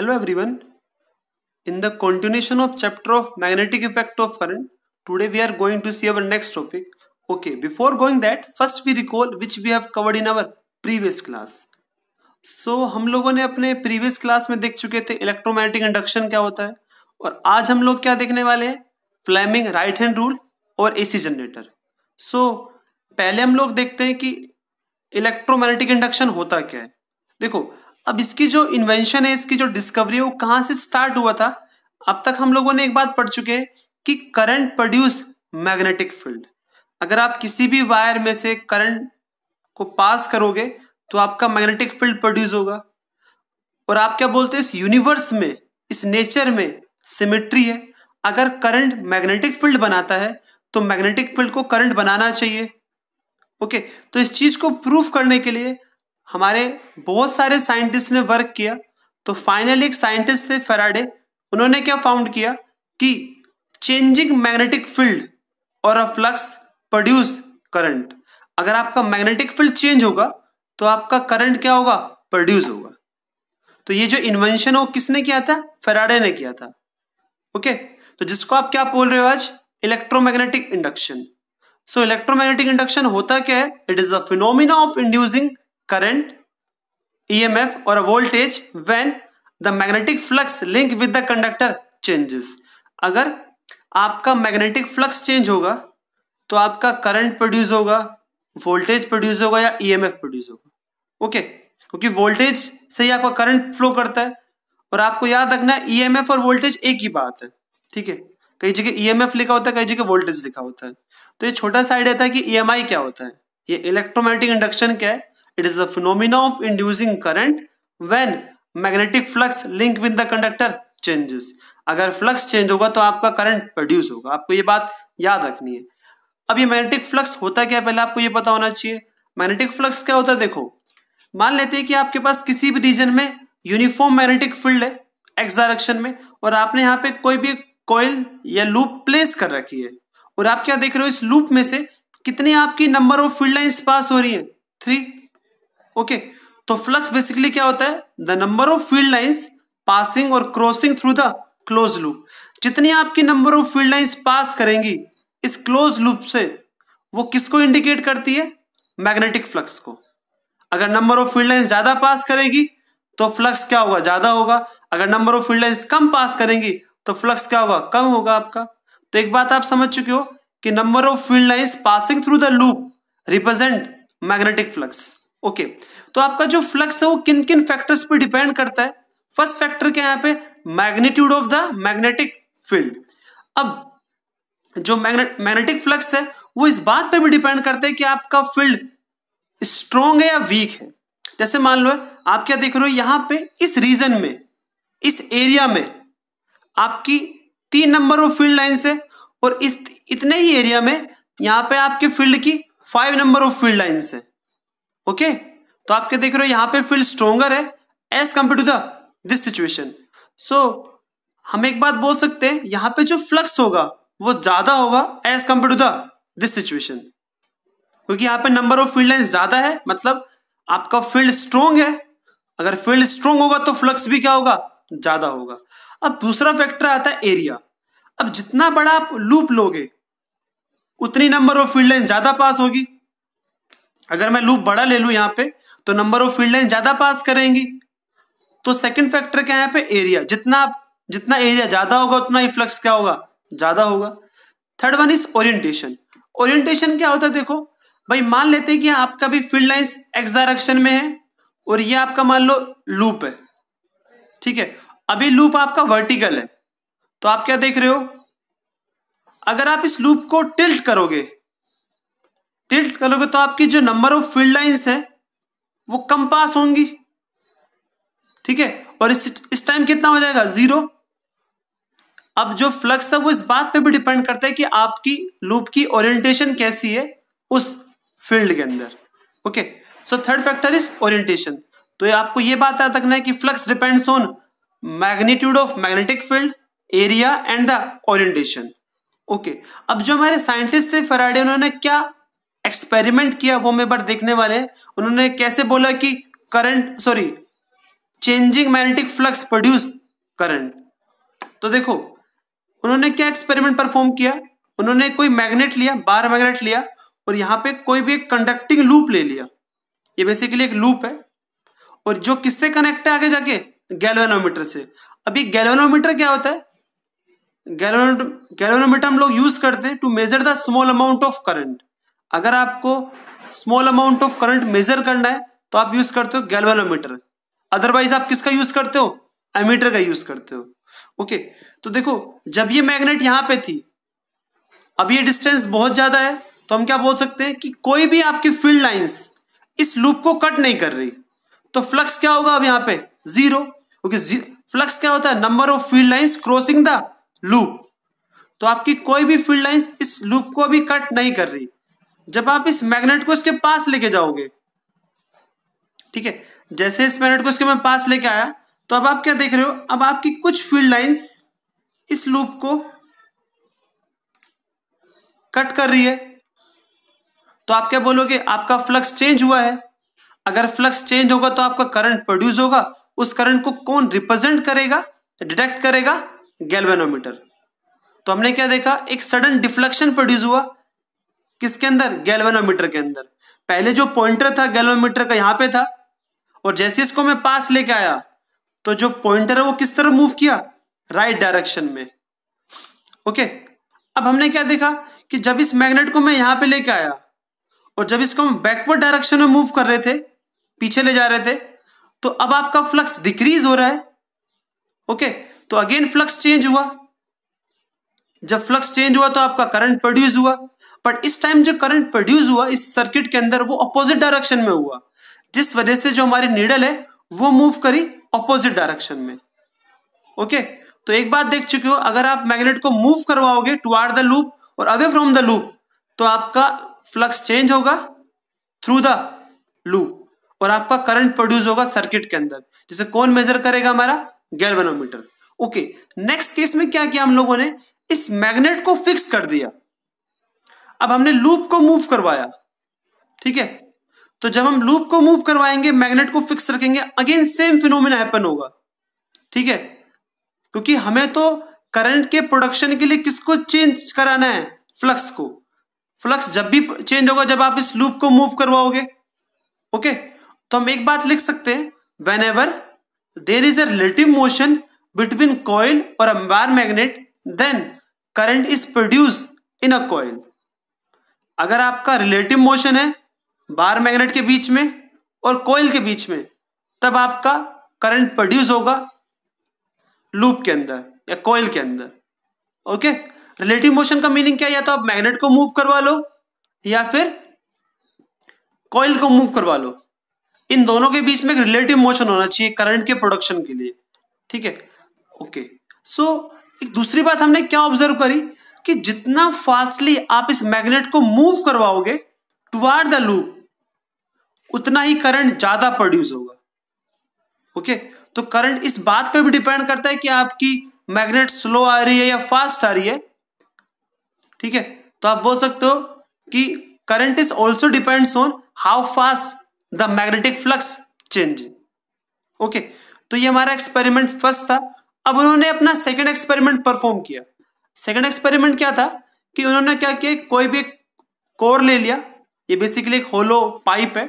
hello everyone in the continuation of chapter of magnetic effect of current today we are going to see our next topic okay before going that first we recall which we have covered in our previous class so हम लोगों ने अपने previous class में देख चुके थे electromagnetic induction क्या होता है और आज हम लोग क्या देखने वाले हैं फ्लैमिंग राइट हैंड रूल और एसी जनरेटर सो पहले हम लोग देखते हैं कि इलेक्ट्रोमैग्नेटिक इंडक्शन होता क्या है देखो अब इसकी जो इन्वेंशन है इसकी जो डिस्कवरी है वो कहाँ से स्टार्ट हुआ था अब तक हम लोगों ने एक बात पढ़ चुके हैं कि करंट प्रोड्यूस मैग्नेटिक फील्ड अगर आप किसी भी वायर में से करंट को पास करोगे तो आपका मैग्नेटिक फील्ड प्रोड्यूस होगा और आप क्या बोलते हैं इस यूनिवर्स में इस नेचर में सिमेट्री है अगर करंट मैग्नेटिक फील्ड बनाता है तो मैग्नेटिक फील्ड को करंट बनाना चाहिए ओके तो इस चीज को प्रूफ करने के लिए हमारे बहुत सारे साइंटिस्ट ने वर्क किया तो फाइनली एक साइंटिस्ट थे फेराडे उन्होंने क्या फाउंड किया कि चेंजिंग मैग्नेटिक फील्ड और अ फ्लक्स प्रोड्यूस करंट अगर आपका मैग्नेटिक फील्ड चेंज होगा तो आपका करंट क्या होगा प्रोड्यूस होगा तो ये जो इन्वेंशन हो किसने किया था फेराडे ने किया था ओके तो जिसको आप क्या बोल रहे हो आज electromagnetic induction so electromagnetic induction होता क्या है it is a phenomena of inducing current E M F और voltage when the magnetic flux link with the conductor changes अगर आपका मैग्नेटिक फ्लक्स चेंज होगा तो आपका करंट प्रोड्यूस होगा वोल्टेज प्रोड्यूस होगा या ई एम एफ प्रोड्यूस होगा ओके क्योंकि वोल्टेज से ही आपका करंट फ्लो करता है और आपको याद रखना है एफ e और वोल्टेज एक ही बात है ठीक है कई जगह ई एम एफ लिखा होता है कई जगह वोल्टेज लिखा होता है तो ये छोटा साइड रहता है कि ई एम आई क्या होता है ये इलेक्ट्रोमैग्नेटिक इंडक्शन क्या है It is the phenomena of inducing current when magnetic flux link with the conductor changes. अगर फ्लक्स चेंज होगा तो आपका करंट प्रोड्यूस होगा आपको ये बात याद रखनी है अब ये मैग्नेटिक फ्लक्स होता क्या पहले आपको ये पता होना चाहिए मैग्नेटिक फ्लक्स क्या होता है देखो मान लेते हैं कि आपके पास किसी भी रीजन में यूनिफॉर्म मैग्नेटिक फील्ड है एक्स डायरेक्शन में और आपने यहाँ पे कोई भी कॉइल या लूप प्लेस कर रखी है और आप क्या देख रहे हो इस लूप में से कितनी आपकी number of field lines pass हो रही है थ्री ओके तो फ्लक्स बेसिकली क्या होता है the number of field lines passing और crossing through the close loop जितनी आपकी number of field lines pass करेंगी इस क्लोज लूप से वो किसको इंडिकेट करती है मैग्नेटिक फ्लक्स को अगर नंबर ऑफ फील्ड लाइन्स ज़्यादा पास करेगी तो फ्लक्स क्या होगा ज़्यादा होगा अगर नंबर ऑफ फील्ड लाइन्स कम पास करेंगी तो फ्लक्स क्या होगा कम होगा आपका तो एक बात आप समझ चुके हो कि number of field lines passing through the loop represent magnetic flux okay तो आपका जो फ्लक्स है वो किन किन फैक्टर्स पे डिपेंड करता है फर्स्ट फैक्टर क्या है यहाँ पे magnitude of the magnetic field अब जो मैग्नेटिक फ्लक्स है वो इस बात पे भी डिपेंड करता है कि आपका फील्ड स्ट्रोंग है या वीक है जैसे मान लो आप क्या देख रहे हो यहां पे इस रीजन में इस एरिया में आपकी तीन नंबर ऑफ फील्ड लाइन्स है और इस इतने ही एरिया में यहां पे आपके फील्ड की five number of field line है ओके तो आप क्या देख रहे हो यहां पे फील्ड स्ट्रोंगर है as compare to the this situation so हम एक बात बोल सकते हैं यहां पे जो फ्लक्स होगा वो ज्यादा होगा as compare to the this situation क्योंकि यहां पे नंबर ऑफ फील्ड लाइन ज्यादा है मतलब आपका फील्ड स्ट्रोंग है अगर फील्ड स्ट्रोंग होगा तो फ्लक्स भी क्या होगा ज्यादा होगा अब दूसरा फैक्टर आता है एरिया अब जितना बड़ा आप लूप लोगे उतनी नंबर ऑफ फील्ड लाइन ज्यादा पास होगी अगर मैं लूप बड़ा ले लू यहाँ पे तो नंबर ऑफ फील्ड लाइन ज़्यादा पास करेंगी तो सेकंड फैक्टर क्या है पे एरिया जितना जितना एरिया ज़्यादा होगा उतना ही फ्लक्स क्या होगा ज़्यादा होगा third one is orientation orientation क्या होता है देखो भाई मान लेते हैं कि आपका भी फील्ड लाइन एक्स डायरेक्शन में है और ये आपका मान लो लूप है ठीक है अभी लूप आपका वर्टिकल है तो आप क्या देख रहे हो अगर आप इस लूप को टिल्ट करोगे टिल्ट करोगे तो आपकी जो नंबर ऑफ फील्ड लाइंस है वो कम पास होंगी ठीक है और इस इस टाइम कितना हो जाएगा जीरो अब जो फ्लक्स है वो इस बात पे भी डिपेंड करता है कि आपकी लूप की ओरिएंटेशन कैसी है उस फील्ड के अंदर okay so third factor is orientation तो ये आपको ये बात याद रखना है कि flux depends on magnitude of magnetic field area and the orientation okay अब जो हमारे साइंटिस्ट थे फराडे उन्होंने क्या एक्सपेरिमेंट किया वो हम एक बार देखने वाले उन्होंने कैसे बोला कि current sorry changing magnetic flux produce current तो देखो उन्होंने क्या एक्सपेरिमेंट परफॉर्म किया उन्होंने कोई मैग्नेट लिया बार मैग्नेट लिया और यहां पे कोई भी एक कंडक्टिंग लूप ले लिया ये बेसिकली एक लूप है और जो किससे कनेक्ट है आगे जाके गैल्वेनोमीटर से अब ये गैल्वेनोमीटर क्या होता है गैल्वेनोमीटर हम लोग यूज करते हैं to measure the small amount of current अगर आपको small amount of current measure करना है तो आप यूज करते हो गैल्वेलोमीटर अदरवाइज आप किसका यूज करते हो एमीटर का यूज करते हो ओके तो देखो जब ये मैग्नेट यहां पे थी अब ये डिस्टेंस बहुत ज्यादा है तो हम क्या बोल सकते हैं कि कोई भी आपकी फील्ड लाइंस इस लूप को कट नहीं कर रही तो फ्लक्स क्या होगा अब यहां पे जीरो ओके फ्लक्स क्या होता है number of field lines crossing the loop तो आपकी कोई भी फील्ड लाइन्स इस लूप को अभी कट नहीं कर रही जब आप इस मैग्नेट को इसके पास लेके जाओगे ठीक है जैसे इस मैग्नेट को इसके मैं पास लेके आया तो अब आप क्या देख रहे हो अब आपकी कुछ फील्ड लाइंस इस लूप को कट कर रही है तो आप क्या बोलोगे आपका फ्लक्स चेंज हुआ है अगर फ्लक्स चेंज होगा तो आपका करंट प्रोड्यूस होगा उस करंट को कौन रिप्रेजेंट करेगा डिटेक्ट करेगा गैल्वेनोमीटर तो हमने क्या देखा एक सडन डिफ्लेक्शन प्रोड्यूस हुआ किसके अंदर गैल्वेनोमीटर के अंदर पहले जो पॉइंटर था गैल्वेनोमीटर का यहां पे था और जैसे इसको मैं पास लेके आया तो जो पॉइंटर है वो किस तरह मूव किया राइट right डायरेक्शन में ओके अब हमने क्या देखा कि जब इस मैग्नेट को मैं यहां पे लेके आया और जब इसको हम बैकवर्ड डायरेक्शन में मूव कर रहे थे पीछे ले जा रहे थे तो अब आपका फ्लक्स डिक्रीज हो रहा है ओके okay, तो अगेन फ्लक्स चेंज हुआ जब फ्लक्स चेंज हुआ तो आपका करंट प्रोड्यूस हुआ बट इस टाइम जो करंट प्रोड्यूस हुआ इस सर्किट के अंदर वो अपोजिट डायरेक्शन में हुआ जिस वजह से जो हमारी नीडल है वो मूव करी अपोजिट डायरेक्शन में ओके तो एक बात देख चुके हो अगर आप मैग्नेट को मूव करवाओगे टू आर द लूप और अवे फ्रॉम द लूप तो आपका फ्लक्स चेंज होगा थ्रू द लूप और आपका करंट प्रोड्यूस होगा सर्किट के अंदर जिसे कौन मेजर करेगा हमारा गैल्वेनोमीटर ओके नेक्स्ट केस में क्या किया हम लोगों ने इस मैग्नेट को फिक्स कर दिया अब हमने लूप को मूव करवाया ठीक है तो जब हम लूप को मूव करवाएंगे मैग्नेट को फिक्स रखेंगे अगेन सेम फिनोमिना हैपन होगा ठीक है क्योंकि हमें तो करंट के प्रोडक्शन के लिए किसको चेंज कराना है फ्लक्स को फ्लक्स जब भी चेंज होगा जब आप इस लूप को मूव करवाओगे ओके तो हम एक बात लिख सकते हैं whenever there is a relative motion between coil और a bar magnet then current is produce in a coil अगर आपका रिलेटिव मोशन है बार मैग्नेट के बीच में और कोयल के बीच में तब आपका करंट प्रोड्यूस होगा लूप के अंदर या कोयल के अंदर ओके रिलेटिव मोशन का मीनिंग क्या है या तो आप मैग्नेट को मूव करवा लो या फिर कोयल को मूव करवा लो इन दोनों के बीच में एक रिलेटिव मोशन होना चाहिए करंट के प्रोडक्शन के लिए ठीक है ओके सो एक दूसरी बात हमने क्या ऑब्जर्व करी कि जितना फास्टली आप इस मैग्नेट को मूव करवाओगे टुवार्ड द लूप उतना ही करंट ज्यादा प्रोड्यूस होगा ओके तो करंट इस बात पे भी डिपेंड करता है कि आपकी मैग्नेट स्लो आ रही है या फास्ट आ रही है ठीक है तो आप बोल सकते हो कि current is also depends on how fast the magnetic flux change okay तो ये हमारा एक्सपेरिमेंट फर्स्ट था अब उन्होंने अपना सेकेंड एक्सपेरिमेंट परफॉर्म किया सेकंड एक्सपेरिमेंट क्या था कि उन्होंने क्या किया कोई भी कोर ले लिया ये बेसिकली एक होलो पाइप है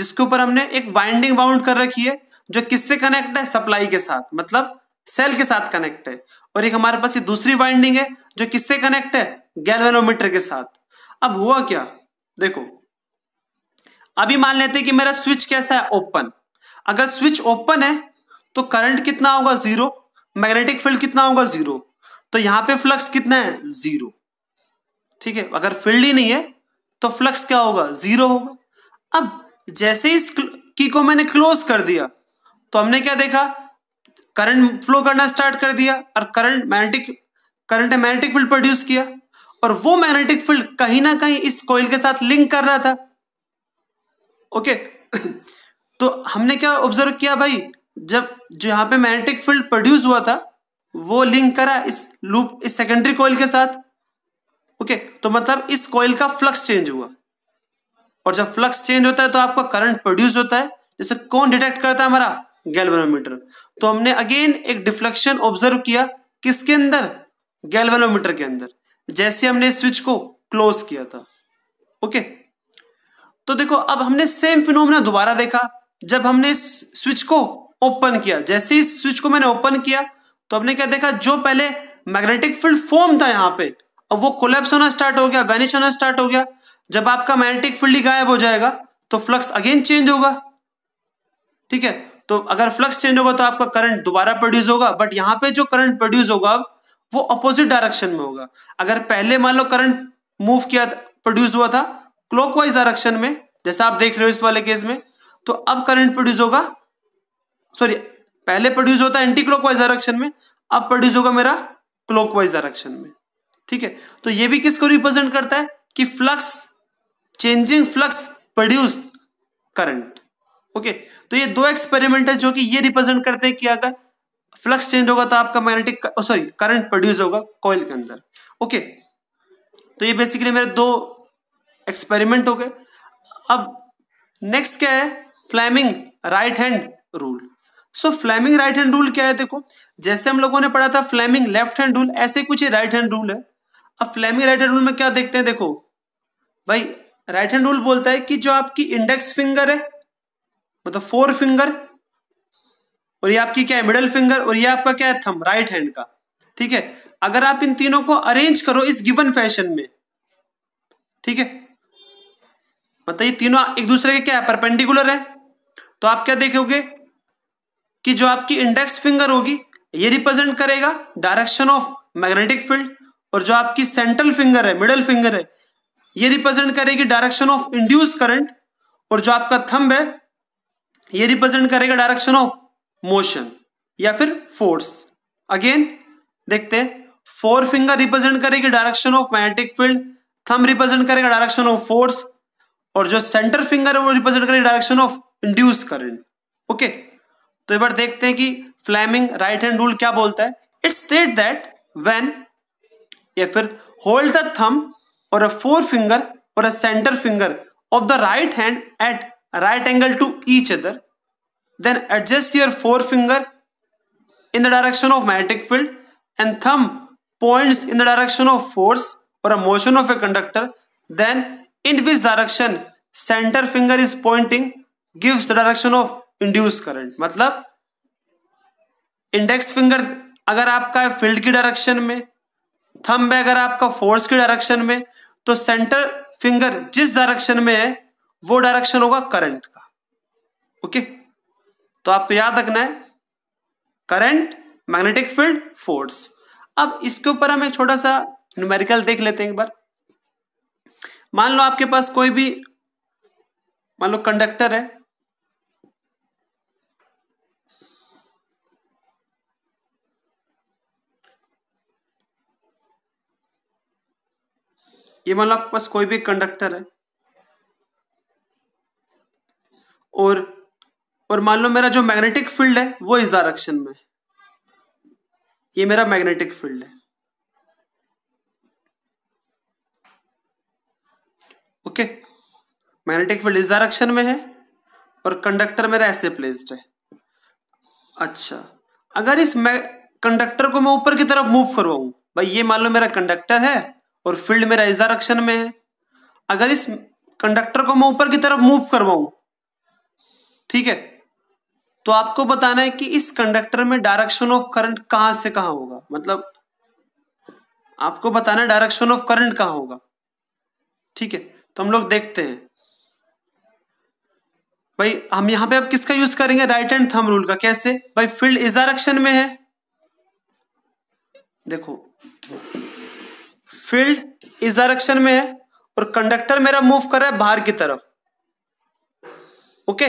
जिसके ऊपर हमने एक वाइंडिंग वाउंड कर रखी है जो किससे कनेक्ट है सप्लाई के साथ मतलब सेल के साथ कनेक्ट है और एक हमारे पास ये दूसरी वाइंडिंग है जो किससे कनेक्ट है गैल्वेनोमीटर के साथ अब हुआ क्या देखो अभी मान लेते हैं कि मेरा स्विच कैसा है ओपन अगर स्विच ओपन है तो करंट कितना होगा जीरो मैग्नेटिक फील्ड कितना होगा जीरो तो यहां पे फ्लक्स कितना है जीरो ठीक है अगर फील्ड ही नहीं है तो फ्लक्स क्या होगा जीरो होगा अब जैसे इस की को मैंने क्लोज कर दिया तो हमने क्या देखा करंट फ्लो करना स्टार्ट कर दिया और current magnetic current magnetic field produce किया और वो मैग्नेटिक फील्ड कहीं ना कहीं इस कॉइल के साथ लिंक कर रहा था ओके तो हमने क्या ऑब्जर्व किया भाई जब जो यहां पे मैग्नेटिक फील्ड प्रोड्यूस हुआ था वो लिंक करा इस लूप इस सेकेंडरी कॉइल के साथ ओके तो मतलब इस कॉइल का फ्लक्स चेंज हुआ और जब फ्लक्स चेंज होता है तो आपका करंट प्रोड्यूस होता है जैसे कौन डिटेक्ट करता है हमारा गैल्वेनोमीटर तो हमने अगेन एक डिफ्लेक्शन ऑब्जर्व किया किसके अंदर गैल्वेनोमीटर के अंदर जैसे हमने स्विच को क्लोज किया था ओके तो देखो अब हमने सेम फिनोमिना दोबारा देखा जब हमने स्विच को ओपन किया जैसे ही स्विच को मैंने ओपन किया तो हमने क्या देखा जो पहले मैग्नेटिक फील्ड फॉर्म था यहाँ पे अब वो कोलेप्स होना स्टार्ट हो गया वैनिश होना स्टार्ट हो गया जब आपका मैग्नेटिक फील्ड ही गायब हो जाएगा तो फ्लक्स अगेन चेंज होगा ठीक है तो अगर फ्लक्स चेंज होगा तो आपका करंट दोबारा प्रोड्यूस होगा बट यहाँ पे जो करंट प्रोड्यूस होगा वो अपोजिट डायरेक्शन में होगा अगर पहले मान लो करंट मूव किया प्रोड्यूस हुआ था क्लॉकवाइज डायरेक्शन में जैसा आप देख रहे हो इस वाले केस में तो अब करंट प्रोड्यूस होगा सॉरी पहले प्रोड्यूस होता है एंटी क्लॉकवाइज डायरेक्शन में अब प्रोड्यूस होगा मेरा क्लॉकवाइज डायरेक्शन में ठीक है तो ये भी किसको रिप्रेजेंट करता है कि flux changing flux produce current okay तो ये दो एक्सपेरिमेंट है जो कि ये रिप्रेजेंट करते हैं कि अगर फ्लक्स चेंज होगा तो आपका मैग्नेटिक सॉरी करंट प्रोड्यूस होगा कॉइल के अंदर ओके तो ये बेसिकली मेरे दो एक्सपेरिमेंट हो गए अब नेक्स्ट क्या है Fleming right hand rule so Fleming right hand rule क्या है देखो जैसे हम लोगों ने पढ़ा था फ्लेमिंग लेफ्ट हैंड रूल ऐसे कुछ राइट हैंड रूल है अब फ्लेमिंग राइट हैंड रूल में क्या देखते हैं देखो भाई राइट हैंड रूल बोलता है कि जो आपकी इंडेक्स फिंगर है मतलब फोर फिंगर और ये आपकी क्या है मिडल फिंगर और ये आपका क्या है थम राइट हैंड का ठीक है अगर आप इन तीनों को अरेंज करो इस गिवन फैशन में ठीक है मतलब ये तीनों एक दूसरे के क्या है परपेंडिकुलर है तो आप क्या देखोगे कि जो आपकी इंडेक्स फिंगर होगी ये रिप्रेजेंट करेगा डायरेक्शन ऑफ मैग्नेटिक फील्ड और जो आपकी सेंट्रल फिंगर है मिडल फिंगर है ये रिप्रेजेंट करेगी डायरेक्शन ऑफ इंड्यूस करंट और जो आपका थंब है ये रिप्रेजेंट करेगा डायरेक्शन ऑफ मोशन या फिर फोर्स अगेन देखते हैं फोर फिंगर रिप्रेजेंट करेगी direction of magnetic field thumb represent करेगा डायरेक्शन ऑफ फोर्स और जो सेंटर फिंगर है वो रिप्रेजेंट करेगा direction of induce current okay तो एक बार देखते हैं कि फ्लैमिंग राइट हैंड रूल क्या बोलता है इट स्टेट दैट वेन या फिर होल्ड द थम और अ फोर फिंगर और uh centre finger of the right hand at right angle to each other then adjust your forefinger in the direction of magnetic field and thumb points in the direction of force और uh motion of a conductor then in which direction centre finger is pointing gives the direction of induce current मतलब index finger अगर आपका है field की direction में thumb है अगर आपका फोर्स की डायरेक्शन में तो सेंटर फिंगर जिस डायरेक्शन में है वो डायरेक्शन होगा करंट का ओके तो आपको याद रखना है करंट मैग्नेटिक फील्ड फोर्स अब इसके ऊपर हम एक छोटा सा न्यूमेरिकल देख लेते हैं एक बार मान लो आपके पास कोई भी मान लो कंडक्टर है ये मान लो आपके पास कोई भी कंडक्टर है और और मान लो मेरा जो मैग्नेटिक फील्ड है वो इस डायरेक्शन में ये मेरा मैग्नेटिक फील्ड है ओके मैग्नेटिक फील्ड इस डायरेक्शन में है और कंडक्टर मेरा ऐसे प्लेस्ड है अच्छा अगर इस कंडक्टर को मैं ऊपर की तरफ मूव करवाऊं भाई ये मान लो मेरा कंडक्टर है और फील्ड मेरा इस डायरेक्शन में है अगर इस कंडक्टर को मैं ऊपर की तरफ मूव करवाऊं ठीक है तो आपको बताना है कि इस कंडक्टर में डायरेक्शन ऑफ करंट कहां से कहां होगा मतलब आपको बताना है डायरेक्शन ऑफ करंट कहां होगा ठीक है तो हम लोग देखते हैं भाई हम यहां पे अब किसका यूज करेंगे राइट हैंड थम रूल का कैसे भाई फील्ड इस डायरेक्शन में है देखो फील्ड इस डायरेक्शन में है और कंडक्टर मेरा मूव कर रहा है बाहर की तरफ ओके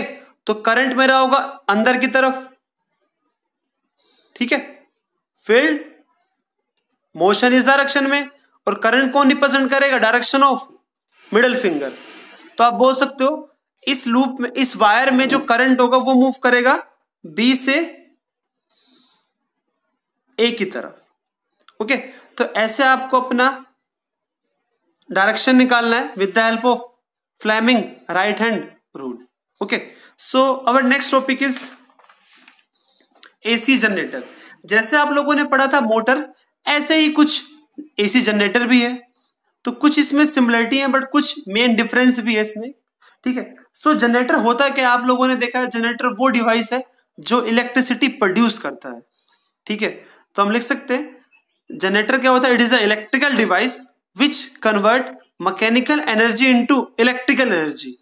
तो करंट मेरा होगा अंदर की तरफ ठीक है फील्ड मोशन इस डायरेक्शन में और करंट कौन रिप्रेजेंट करेगा डायरेक्शन ऑफ मिडल फिंगर तो आप बोल सकते हो इस लूप में इस वायर में जो करंट होगा वो मूव करेगा बी से ए की तरफ ओके तो ऐसे आपको अपना डायरेक्शन निकालना है with the help of Fleming right hand rule okay so our next topic is AC generator जैसे आप लोगों ने पढ़ा था मोटर ऐसे ही कुछ एसी जनरेटर भी है तो कुछ इसमें सिमिलरिटी है बट कुछ मेन डिफरेंस भी है इसमें ठीक है सो जनरेटर होता क्या आप लोगों ने देखा है जनरेटर वो डिवाइस है जो इलेक्ट्रिसिटी प्रोड्यूस करता है ठीक है तो हम लिख सकते हैं जनरेटर क्या होता है it is a electrical device which convert mechanical energy into electrical energy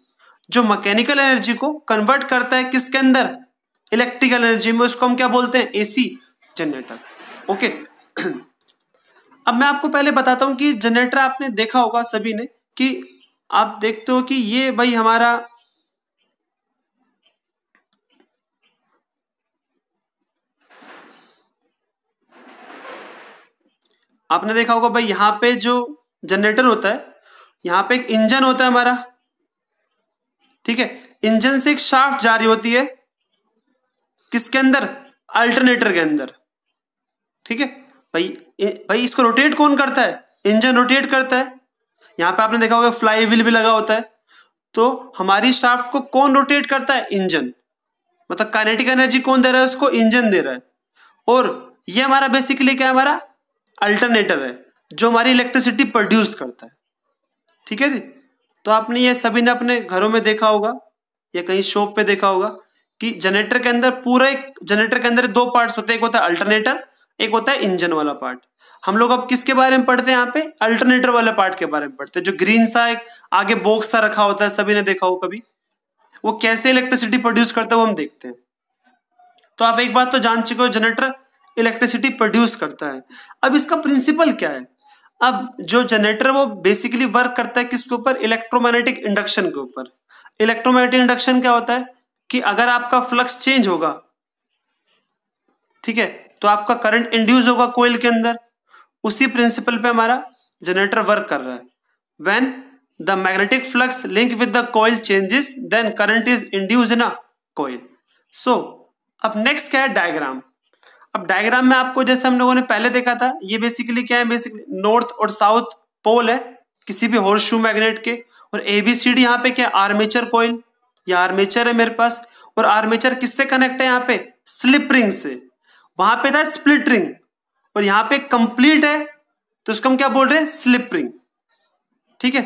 जो मकैनिकल एनर्जी को कन्वर्ट करता है किसके अंदर इलेक्ट्रिकल एनर्जी में उसको हम क्या बोलते हैं एसी जनरेटर ओके अब मैं आपको पहले बताता हूं कि जनरेटर आपने देखा होगा सभी ने कि आप देखते हो कि ये भाई हमारा आपने देखा होगा भाई यहां पे जो जनरेटर होता है यहाँ पे एक इंजन होता है हमारा ठीक है इंजन से एक शाफ्ट जारी होती है किसके अंदर अल्टरनेटर के अंदर ठीक है भाई भाई इसको रोटेट कौन करता है इंजन रोटेट करता है यहाँ पे आपने देखा होगा फ्लाई व्हील भी लगा होता है तो हमारी शाफ्ट को कौन रोटेट करता है इंजन मतलब काइनेटिक एनर्जी कौन दे रहा है उसको इंजन दे रहा है और ये हमारा बेसिकली क्या है हमारा अल्टरनेटर है जो हमारी इलेक्ट्रिसिटी प्रोड्यूस करता है ठीक है जी तो आपने ये सभी ने अपने घरों में देखा होगा या कहीं शॉप पे देखा होगा कि जनरेटर के अंदर पूरा एक जनरेटर के अंदर दो पार्ट्स होते हैं एक होता है अल्टरनेटर एक होता है इंजन वाला पार्ट हम लोग अब किसके बारे में पढ़ते हैं यहाँ पे अल्टरनेटर वाले पार्ट के बारे में पढ़ते हैं जो ग्रीन सा एक आगे बॉक्स सा रखा होता है सभी ने देखा हो कभी वो कैसे इलेक्ट्रिसिटी प्रोड्यूस करता है वो हम देखते हैं तो आप एक बात तो जान चुके हो जनरेटर इलेक्ट्रिसिटी प्रोड्यूस करता है अब इसका प्रिंसिपल क्या है अब जो जनरेटर वो बेसिकली वर्क करता है किसके ऊपर इलेक्ट्रोमैग्नेटिक इंडक्शन के ऊपर इलेक्ट्रोमैग्नेटिक इंडक्शन क्या होता है कि अगर आपका फ्लक्स चेंज होगा ठीक है तो आपका करंट इंड्यूस होगा कोयल के अंदर उसी प्रिंसिपल पे हमारा जनरेटर वर्क कर रहा है when the magnetic flux link with the coil changes then current is induce in a coil so अब नेक्स्ट क्या है डायग्राम अब डायग्राम में आपको जैसे हम लोगों ने पहले देखा था ये बेसिकली क्या है बेसिकली नॉर्थ और साउथ पोल है किसी भी हॉर्स शू मैग्नेट के और ए बी सी डी यहाँ पे क्या आर्मेचर कॉइल या आर्मेचर है मेरे पास और आर्मेचर किससे कनेक्ट है यहाँ पे स्लिप रिंग से वहां पे था स्प्लिट रिंग और यहाँ पे कंप्लीट है तो उसको हम क्या बोल रहे हैं स्लिप रिंग ठीक है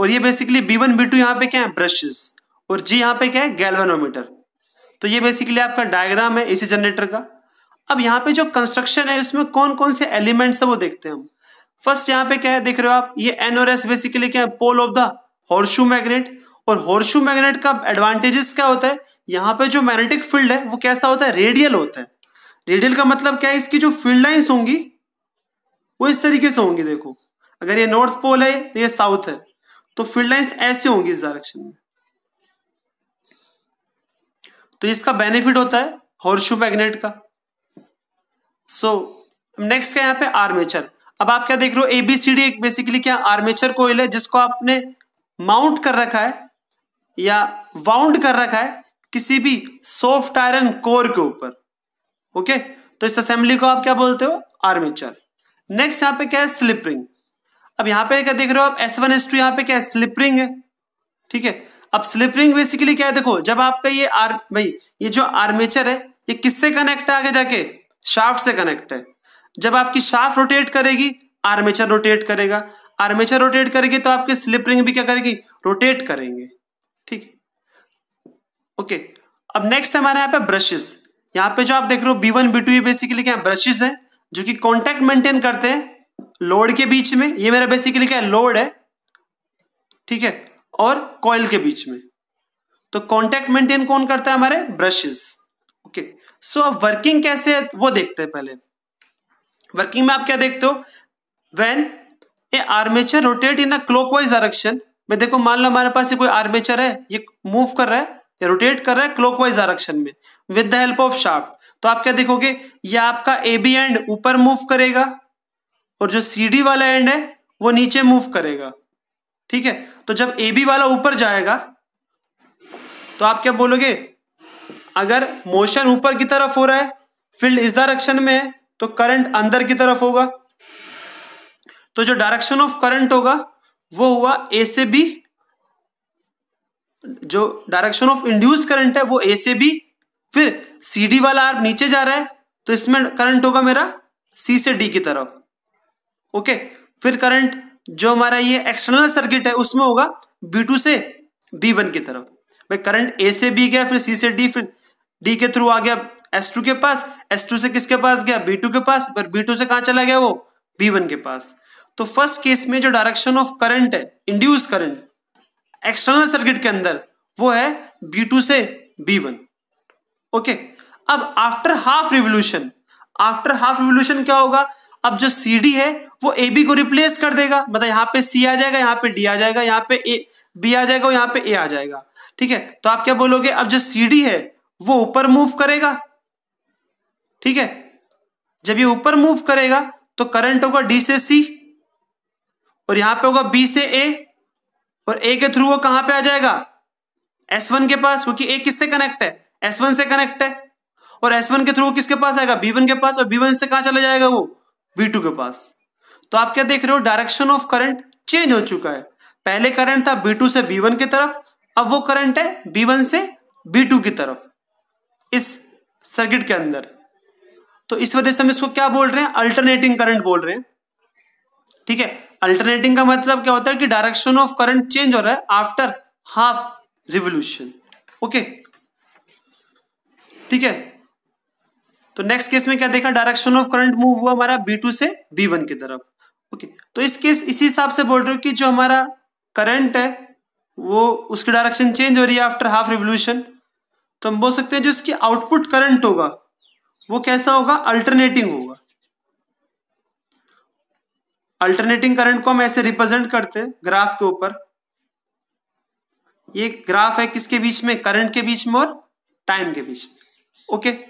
और ये basically B one B two यहाँ पे क्या है ब्रशेस और जी यहाँ पे क्या है गैल्वेनोमीटर तो ये बेसिकली आपका डायग्राम है इसी जनरेटर का अब यहाँ पे जो कंस्ट्रक्शन है उसमें कौन कौन से एलिमेंट्स है वो देखते हैं हम फर्स्ट यहाँ पे क्या है देख रहे हो आप ये एन और एस बेसिकली क्या है pole of the horseshoe magnet और हॉर्शू मैग्नेट का एडवांटेजेस क्या होता है यहाँ पे जो मैग्नेटिक फील्ड है वो कैसा होता है रेडियल होता है रेडियल का मतलब क्या है इसकी जो फील्ड लाइन्स होंगी वो इस तरीके से होंगी देखो अगर ये नॉर्थ पोल है तो ये साउथ है तो फील्ड लाइन्स ऐसे होंगी इस डायरेक्शन में तो इसका बेनिफिट होता है हॉर्शू मैग्नेट का सो नेक्स्ट क्या यहाँ पे आर्मेचर अब आप क्या देख रहे हो एबीसीडी एक बेसिकली क्या आर्मेचर कोयल है जिसको आपने माउंट कर रखा है या वाउंड कर रखा है किसी भी सॉफ्ट आयरन कोर के ऊपर ओके तो इस असेंबली को आप क्या बोलते हो आर्मेचर नेक्स्ट यहां पे क्या है स्लिप रिंग अब यहां पे क्या देख रहे हो आप एस वन एस टू यहां पर क्या है स्लिप रिंग है ठीक है अब स्लिप रिंग बेसिकली क्या है देखो जब आपका ये आर भाई ये जो आर्मेचर है ये किससे कनेक्ट है आगे जाके शाफ्ट से कनेक्ट है जब आपकी शाफ्ट रोटेट करेगी आर्मेचर रोटेट करेगा आर्मेचर रोटेट करेगी तो आपके स्लिप रिंग भी क्या करेगी रोटेट करेंगे ठीक है ओके अब नेक्स्ट हमारे यहाँ पे ब्रशेस यहाँ पे जो आप देख रहे हो B one B two basically क्या ब्रशेस है जो कि कॉन्टेक्ट मेंटेन करते हैं लोड के बीच में ये मेरा बेसिकली क्या है लोड है ठीक है और कॉयल के बीच में तो कॉन्टेक्ट मेंटेन कौन करता है हमारे ब्रशेस सो अब वर्किंग कैसे है वो देखते हैं पहले वर्किंग में आप क्या देखते हो when a armature rotate in a clockwise direction में देखो मान लो हमारे पास ये कोई आर्मेचर है ये मूव कर रहा है ये रोटेट कर रहा है क्लॉकवाइज डायरेक्शन में with the help of shaft तो आप क्या देखोगे ये आपका ए बी एंड ऊपर मूव करेगा और जो सी डी वाला एंड है वो नीचे मूव करेगा ठीक है तो जब ए बी वाला ऊपर जाएगा तो आप क्या बोलोगे अगर मोशन ऊपर की तरफ हो रहा है फील्ड इस डायरेक्शन में है तो करंट अंदर की तरफ होगा तो जो डायरेक्शन ऑफ करंट होगा वो हुआ ए से बी जो डायरेक्शन ऑफ इंड्यूस करंट है वो ए से बी फिर सी डी वाला आर नीचे जा रहा है तो इसमें करंट होगा मेरा सी से डी की तरफ ओके फिर करंट जो हमारा ये एक्सटर्नल सर्किट है उसमें होगा बी टू से बी वन की तरफ भाई करंट ए से बी गया फिर सी से डी फिर डी के थ्रू आ गया एस टू के पास एस टू से किसके पास गया बी टू के पास पर बी टू से कहा चला गया वो बी वन के पास तो फर्स्ट केस में जो डायरेक्शन ऑफ करंट है इंड्यूस करंट एक्सटर्नल सर्किट के अंदर वो है बी टू से बी वन ओके अब after half revolution after half revolution क्या होगा अब जो सी डी है वो ए बी को रिप्लेस कर देगा मतलब यहां पे सी आ जाएगा यहाँ पे डी आ जाएगा यहाँ पे ए बी आ जाएगा यहां यहाँ पे ए आ जाएगा ठीक है तो आप क्या बोलोगे अब जो सी डी है वो ऊपर मूव करेगा ठीक है जब ये ऊपर मूव करेगा तो करंट होगा डी से सी और यहां पे होगा बी से ए और ए के थ्रू वो कहां पे आ जाएगा एस वन के पास क्योंकि ए किससे कनेक्ट है एस वन से कनेक्ट है और एस वन के थ्रू किसके पास आएगा बी वन के पास और बी वन से कहां चला जाएगा वो बी टू के पास तो आप क्या देख रहे हो डायरेक्शन ऑफ करंट चेंज हो चुका है पहले करंट था बी टू से बी वन की तरफ अब वो करंट है बी वन से बी टू की तरफ इस सर्किट के अंदर तो इस वजह से हम इसको क्या बोल रहे हैं अल्टरनेटिंग करंट बोल रहे हैं ठीक है अल्टरनेटिंग का मतलब क्या होता है कि डायरेक्शन ऑफ करंट चेंज हो रहा है आफ्टर हाफ रिवोल्यूशन ओके ठीक है तो नेक्स्ट केस में क्या देखा डायरेक्शन ऑफ करंट मूव हुआ हमारा बी टू से बी वन की तरफ ओके तो इस केस इसी हिसाब से बोल रहे हो कि जो हमारा करंट है वो उसकी डायरेक्शन चेंज हो रही है आफ्टर हाफ रिवोल्यूशन तो हम बोल सकते हैं जो इसकी आउटपुट करंट होगा वो कैसा होगा अल्टरनेटिंग होगा अल्टरनेटिंग करंट को हम ऐसे रिप्रेजेंट करते हैं ग्राफ के ऊपर ये ग्राफ है किसके बीच में करंट के बीच में और टाइम के बीच में ओके okay.